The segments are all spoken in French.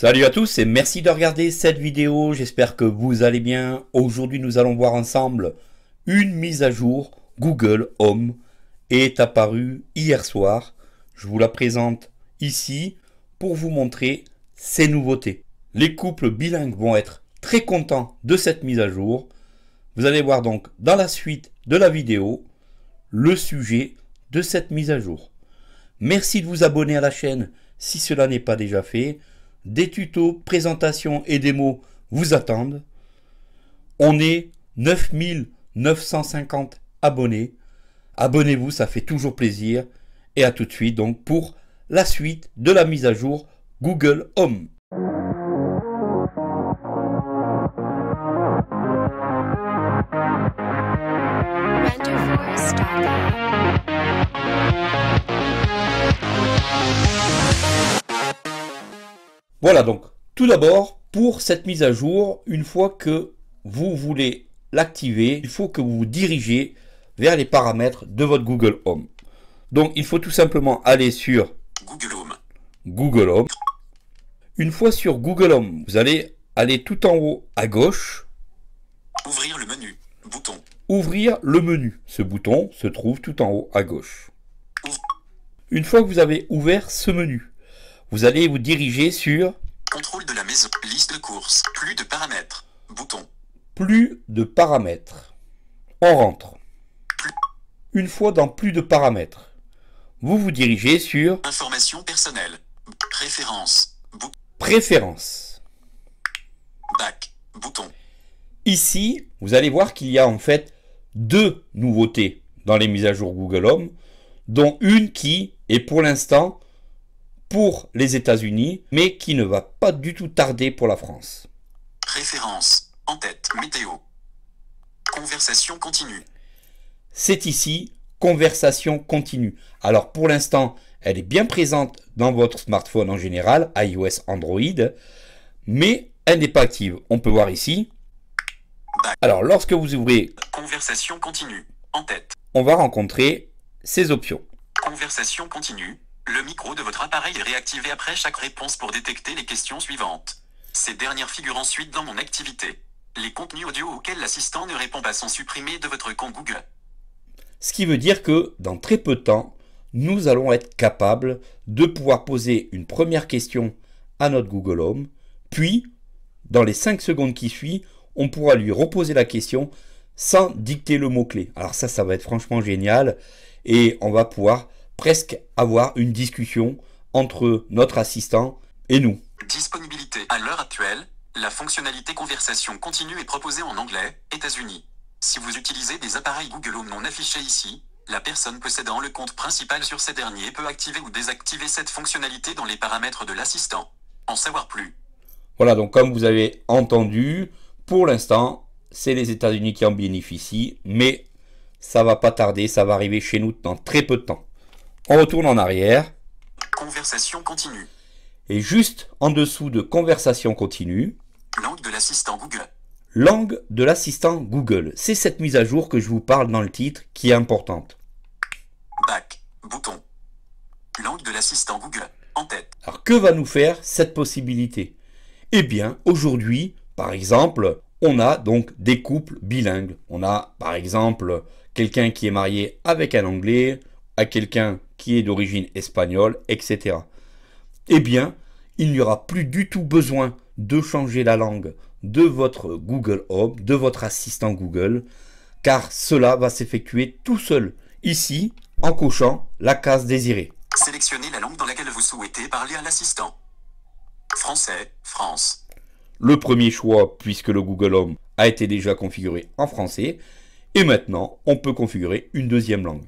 Salut à tous et merci de regarder cette vidéo, j'espère que vous allez bien. Aujourd'hui nous allons voir ensemble une mise à jour Google Home est apparue hier soir. Je vous la présente ici pour vous montrer ses nouveautés. Les couples bilingues vont être très contents de cette mise à jour. Vous allez voir donc dans la suite de la vidéo le sujet de cette mise à jour. Merci de vous abonner à la chaîne si cela n'est pas déjà fait des tutos, présentations et démos vous attendent. On est 9950 abonnés. Abonnez-vous, ça fait toujours plaisir. Et à tout de suite donc pour la suite de la mise à jour Google Home. Voilà donc, tout d'abord, pour cette mise à jour, une fois que vous voulez l'activer, il faut que vous vous dirigez vers les paramètres de votre Google Home. Donc il faut tout simplement aller sur Google Home. Google Home. Une fois sur Google Home, vous allez aller tout en haut à gauche. Ouvrir le menu. Bouton. Ouvrir le menu. Ce bouton se trouve tout en haut à gauche. Une fois que vous avez ouvert ce menu, vous allez vous diriger sur Contrôle de la maison, liste de courses, plus de paramètres, bouton. Plus de paramètres. On rentre. Une fois dans plus de paramètres, vous vous dirigez sur Information personnelle, Préférences. bouton. Préférence. bouton. Ici, vous allez voir qu'il y a en fait deux nouveautés dans les mises à jour Google Home, dont une qui est pour l'instant pour les États-Unis, mais qui ne va pas du tout tarder pour la France. Référence. En tête. Météo. Conversation continue. C'est ici. Conversation continue. Alors pour l'instant, elle est bien présente dans votre smartphone en général, iOS, Android, mais elle n'est pas active. On peut voir ici. Alors lorsque vous ouvrez Conversation continue en tête, on va rencontrer ces options. Conversation continue, le micro de votre appareil est réactivé après chaque réponse pour détecter les questions suivantes. Ces dernières figurent ensuite dans mon activité. Les contenus audio auxquels l'assistant ne répond pas sont supprimés de votre compte Google. Ce qui veut dire que, dans très peu de temps, nous allons être capables de pouvoir poser une première question à notre Google Home, puis, dans les 5 secondes qui suivent, on pourra lui reposer la question sans dicter le mot-clé. Alors ça, ça va être franchement génial et on va pouvoir presque avoir une discussion entre notre assistant et nous. Disponibilité. À l'heure actuelle, la fonctionnalité conversation continue est proposée en anglais, États-Unis. Si vous utilisez des appareils Google Home non affichés ici, la personne possédant le compte principal sur ces derniers peut activer ou désactiver cette fonctionnalité dans les paramètres de l'assistant. En savoir plus. Voilà, donc comme vous avez entendu, pour l'instant, c'est les États-Unis qui en bénéficient, mais ça va pas tarder, ça va arriver chez nous dans très peu de temps. On retourne en arrière. Conversation continue. Et juste en dessous de conversation continue. Langue de l'assistant Google. Langue de l'assistant Google. C'est cette mise à jour que je vous parle dans le titre qui est importante. Back. Bouton. Langue de l'assistant Google. En tête. Alors que va nous faire cette possibilité Eh bien, aujourd'hui, par exemple, on a donc des couples bilingues. On a par exemple quelqu'un qui est marié avec un anglais, à quelqu'un qui est d'origine espagnole, etc. Eh bien, il n'y aura plus du tout besoin de changer la langue de votre Google Home, de votre assistant Google, car cela va s'effectuer tout seul, ici, en cochant la case désirée. Sélectionnez la langue dans laquelle vous souhaitez parler à l'assistant. Français, France. Le premier choix, puisque le Google Home a été déjà configuré en français, et maintenant, on peut configurer une deuxième langue.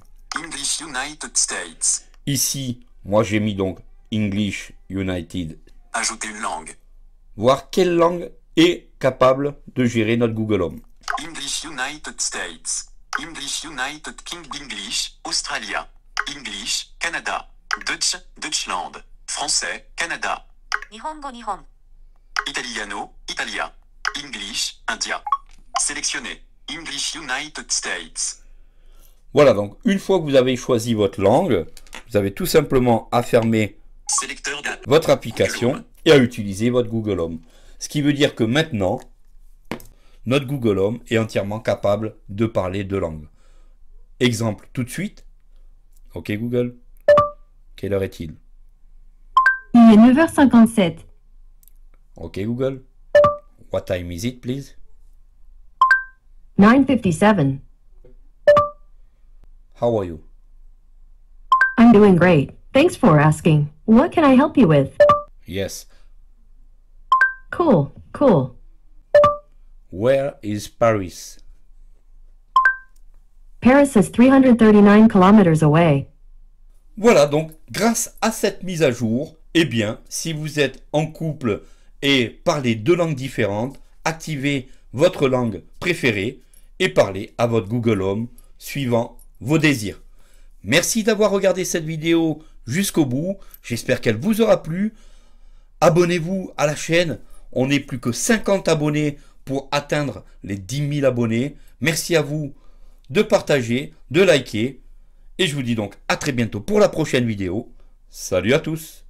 States. Ici, moi j'ai mis donc English United. Ajouter une langue. Voir quelle langue est capable de gérer notre Google Home. English United States. English United Kingdom English, Australia. English, Canada. Dutch, Deutschland. Français, Canada. Nihongo, Nihon. Italiano, Italia. English, India. Sélectionner. English United States. Voilà, donc une fois que vous avez choisi votre langue, vous avez tout simplement à fermer votre application et à utiliser votre Google Home. Ce qui veut dire que maintenant, notre Google Home est entièrement capable de parler deux langues. Exemple tout de suite. Ok Google, quelle heure est-il Il est 9h57. Ok Google, what time is it please 9h57. How are you? I'm doing great. Thanks for asking. What can I help you with? Yes. Cool, cool. Where is Paris? Paris is 339 kilometers away. Voilà, donc grâce à cette mise à jour, eh bien, si vous êtes en couple et parlez deux langues différentes, activez votre langue préférée et parlez à votre Google Home suivant vos désirs. Merci d'avoir regardé cette vidéo jusqu'au bout. J'espère qu'elle vous aura plu. Abonnez-vous à la chaîne. On n'est plus que 50 abonnés pour atteindre les 10 000 abonnés. Merci à vous de partager, de liker. Et je vous dis donc à très bientôt pour la prochaine vidéo. Salut à tous